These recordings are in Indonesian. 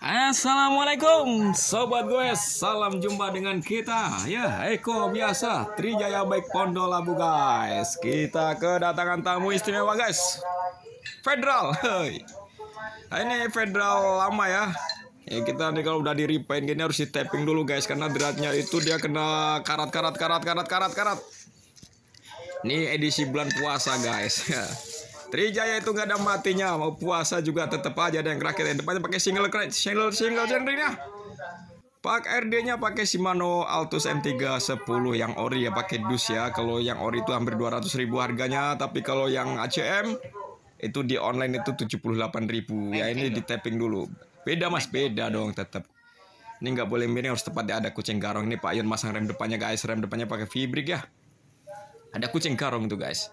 Assalamualaikum Sobat gue Salam jumpa dengan kita Ya Eko biasa Trijaya Baik Pondo Labu guys Kita kedatangan tamu istimewa guys Federal Hei. Nah, ini federal lama ya Ya kita nih kalau udah diripain, repaint gini harus di tapping dulu guys Karena dratnya itu dia kena karat karat karat karat karat karat Ini edisi bulan puasa guys ya. Trijaya itu nggak ada matinya mau puasa juga tetap aja ada yang terakhir yang depannya pakai single single single nya Pak RD-nya pakai Shimano Altus M310 yang ori ya pakai dus ya. Kalau yang ori itu hampir 200 ribu harganya, tapi kalau yang ACM itu di online itu 78 ribu. Ya ini di tapping dulu. Beda Mas, beda dong tetap. Ini nggak boleh miring harus tepat tepatnya ada kucing garong. Ini Pak Yun masang rem depannya guys, rem depannya pakai Fibrik ya. Ada kucing garong tuh guys.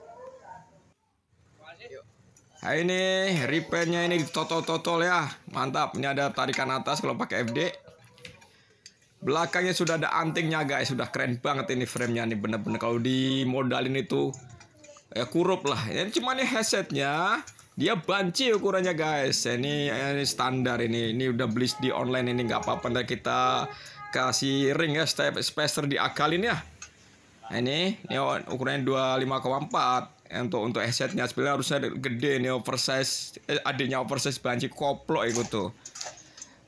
Nah, ini repaintnya ini totol totol ya. Mantap. Ini ada tarikan atas kalau pakai FD. Belakangnya sudah ada antingnya guys. Sudah keren banget ini framenya ini bener-bener kalau dimodalin itu ya kurup lah. Ya, ini cuma nih headsetnya. Dia banci ukurannya guys. Ya, ini ya, ini standar ini. Ini udah beli di online ini nggak apa-apa kita kasih ring ya step spacer diakalin ya. Nah, ini ini ukurannya 25,4 untuk untuk asetnya sebenarnya harusnya gede nih oversize eh, adanya oversize banci koplo itu tuh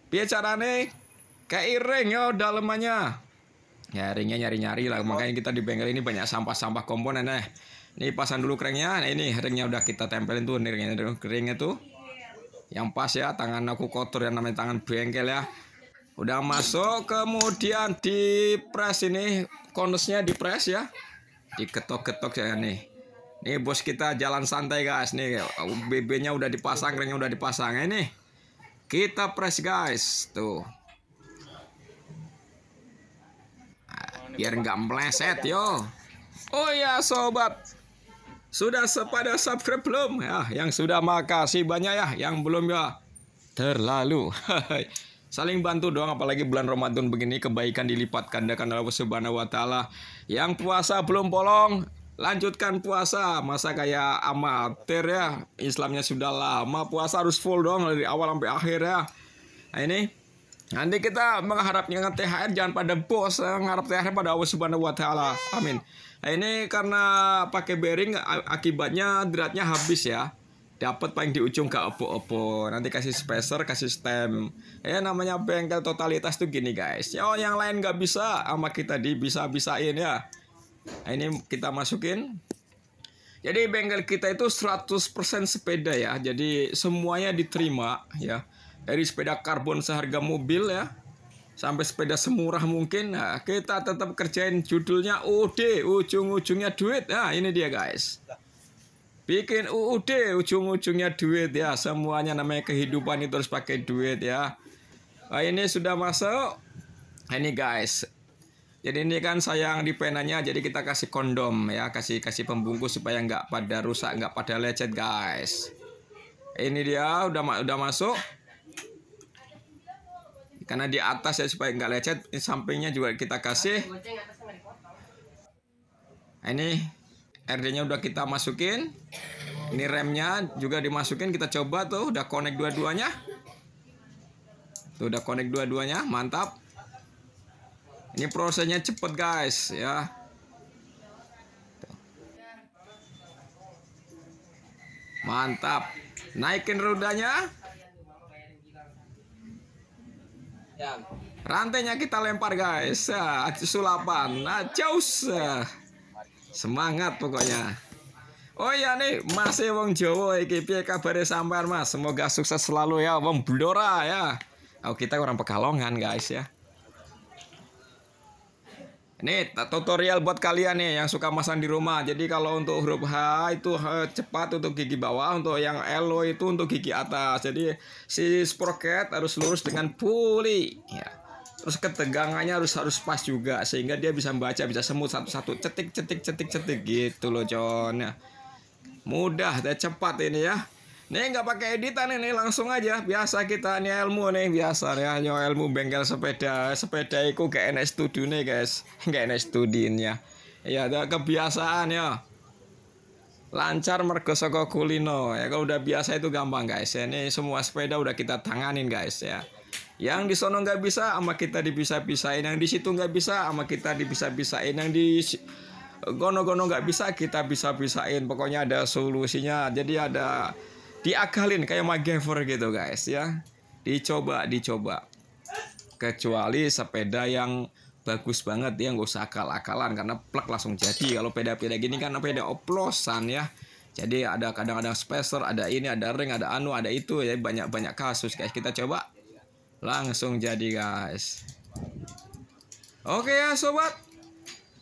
biar carane kayak iring ya dalemannya ya ringnya nyari nyari lah makanya kita di bengkel ini banyak sampah sampah komponen nih. Eh. ini pasang dulu keringnya nah ini ringnya udah kita tempelin tuh nih ringnya keringnya tuh yang pas ya tangan aku kotor yang namanya tangan bengkel ya udah masuk kemudian di press ini konusnya di press ya diketok-ketok ya nih Nih bos kita jalan santai guys Nih BB-nya udah dipasang ringnya udah dipasang Ini Kita press guys Tuh Biar nggak meleset yo Oh ya sobat Sudah sepada subscribe belum? Ya, yang sudah makasih banyak ya Yang belum ya Terlalu saling bantu doang apalagi bulan Ramadan begini kebaikan dilipatkan dengan Allah Subhanahu wa taala. Yang puasa belum bolong, lanjutkan puasa masa kayak amatir ya Islamnya sudah lama puasa harus full dong dari awal sampai akhir ya nah, ini nanti kita mengharapnya THR jangan pada bos mengharap THR pada Allah Subhanahu Wa Taala amin nah, ini karena pakai bearing akibatnya deratnya habis ya dapat paling di ujung gak opo-opo nanti kasih spacer kasih stem ya namanya bengkel totalitas tuh gini guys oh yang lain nggak bisa sama kita di bisa bisain ya Nah, ini kita masukin. Jadi bengkel kita itu 100% sepeda ya. Jadi semuanya diterima ya. Dari sepeda karbon seharga mobil ya sampai sepeda semurah mungkin. Nah, kita tetap kerjain judulnya UUD, ujung-ujungnya duit. Nah, ini dia guys. Bikin UUD, ujung-ujungnya duit ya. Semuanya namanya kehidupan itu harus pakai duit ya. Nah, ini sudah masuk. Nah, ini guys, jadi ini kan sayang di penanya, jadi kita kasih kondom ya, kasih kasih pembungkus supaya nggak pada rusak, nggak pada lecet guys. Ini dia udah udah masuk. Karena di atas ya supaya nggak lecet, sampingnya juga kita kasih. Nah, ini RD-nya udah kita masukin. Ini remnya juga dimasukin, kita coba tuh udah connect dua-duanya. Tuh udah connect dua-duanya, mantap. Ini prosesnya cepet guys ya. Mantap. Naikin rodanya. Rantainya kita lempar guys. Ya. Sulapan. Nah, jauh. Ya. Semangat pokoknya. Oh iya nih, masih wong Jawa iki piye kabare sampean Mas? Semoga sukses selalu ya wong Blora ya. Oh, kita orang Pekalongan guys ya. Ini tutorial buat kalian nih yang suka masang di rumah. Jadi kalau untuk huruf H itu H eh, cepat untuk gigi bawah, untuk yang L itu untuk gigi atas. Jadi si sprocket harus lurus dengan puli. Ya. Terus ketegangannya harus harus pas juga sehingga dia bisa membaca, bisa semut satu-satu, cetik cetik cetik cetik gitu loh John. Ya. Mudah dan cepat ini ya. Nih nggak pakai editan ini langsung aja biasa kita nih ilmu nih biasa ya nyo ilmu bengkel sepeda sepeda iku kayak enak studi nih guys nggak enak studinya ya iya, ada kebiasaan ya lancar mergo kulino ya kalau udah biasa itu gampang guys ya ini semua sepeda udah kita tanganin guys ya yang di sono nggak bisa sama kita dipisah-pisahin yang di situ nggak bisa sama kita dipisah-pisahin yang di gono-gono nggak bisa kita bisa-pisahin pokoknya ada solusinya jadi ada diakalin kayak MacGyver gitu guys ya dicoba dicoba kecuali sepeda yang bagus banget ya nggak usah akal-akalan karena plak langsung jadi kalau peda-peda gini kan peda oplosan ya jadi ada kadang-kadang spacer ada ini ada ring ada anu ada itu ya banyak-banyak kasus guys kita coba langsung jadi guys oke ya sobat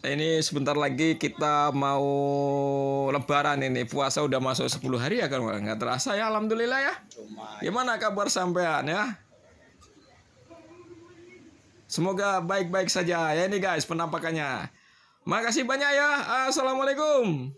ini sebentar lagi kita mau lebaran ini. Puasa udah masuk 10 hari ya kan nggak terasa ya alhamdulillah ya. Gimana kabar sampean ya? Semoga baik-baik saja ya ini guys penampakannya. Makasih banyak ya. Assalamualaikum.